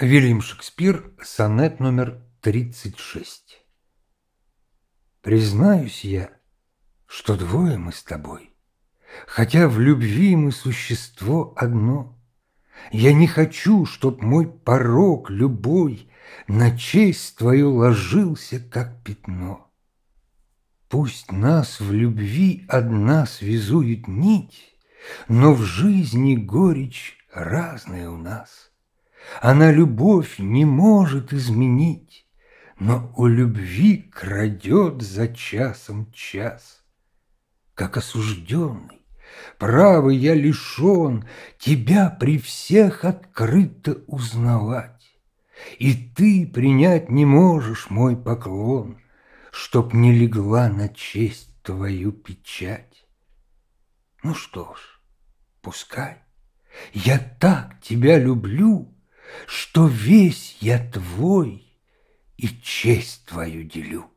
Вильям Шекспир, сонет номер 36. Признаюсь я, что двое мы с тобой, Хотя в любви мы существо одно. Я не хочу, чтоб мой порог любой На честь твою ложился, как пятно. Пусть нас в любви одна связует нить, Но в жизни горечь разная у нас — она любовь не может изменить, Но у любви крадет за часом час. Как осужденный, правы я лишен Тебя при всех открыто узнавать, И ты принять не можешь мой поклон, Чтоб не легла на честь твою печать. Ну что ж, пускай, я так тебя люблю, что весь я твой и честь твою делю.